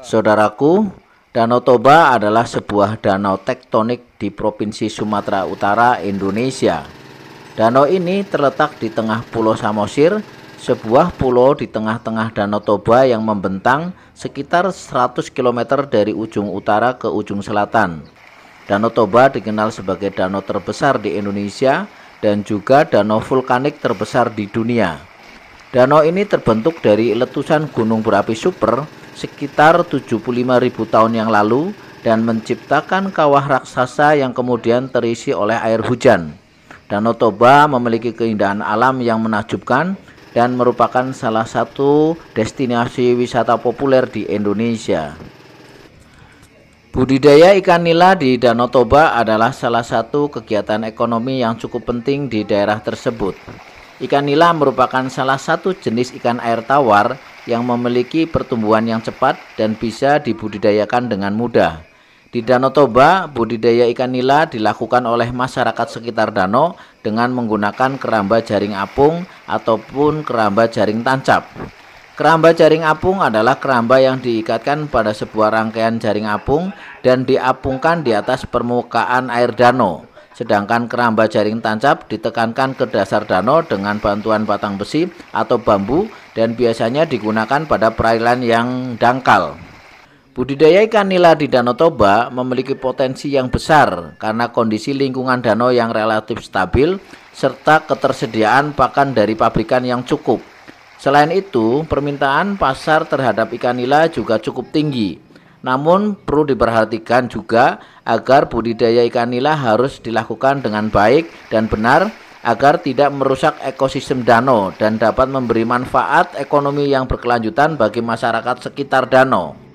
Saudaraku, Danau Toba adalah sebuah danau tektonik di Provinsi Sumatera Utara, Indonesia. Danau ini terletak di tengah Pulau Samosir, sebuah pulau di tengah-tengah Danau Toba yang membentang sekitar 100 km dari ujung utara ke ujung selatan. Danau Toba dikenal sebagai danau terbesar di Indonesia dan juga danau vulkanik terbesar di dunia. Danau ini terbentuk dari letusan gunung berapi super sekitar 75.000 tahun yang lalu dan menciptakan kawah raksasa yang kemudian terisi oleh air hujan. Danau Toba memiliki keindahan alam yang menakjubkan dan merupakan salah satu destinasi wisata populer di Indonesia. Budidaya ikan nila di Danau Toba adalah salah satu kegiatan ekonomi yang cukup penting di daerah tersebut. Ikan nila merupakan salah satu jenis ikan air tawar yang memiliki pertumbuhan yang cepat dan bisa dibudidayakan dengan mudah. Di Danau Toba, budidaya ikan nila dilakukan oleh masyarakat sekitar danau dengan menggunakan keramba jaring apung ataupun keramba jaring tancap. Keramba jaring apung adalah keramba yang diikatkan pada sebuah rangkaian jaring apung dan diapungkan di atas permukaan air danau. Sedangkan keramba jaring tancap ditekankan ke dasar danau dengan bantuan batang besi atau bambu dan biasanya digunakan pada perairan yang dangkal. Budidaya ikan nila di Danau Toba memiliki potensi yang besar karena kondisi lingkungan danau yang relatif stabil serta ketersediaan pakan dari pabrikan yang cukup. Selain itu, permintaan pasar terhadap ikan nila juga cukup tinggi, namun perlu diperhatikan juga agar budidaya ikan nila harus dilakukan dengan baik dan benar agar tidak merusak ekosistem danau dan dapat memberi manfaat ekonomi yang berkelanjutan bagi masyarakat sekitar danau.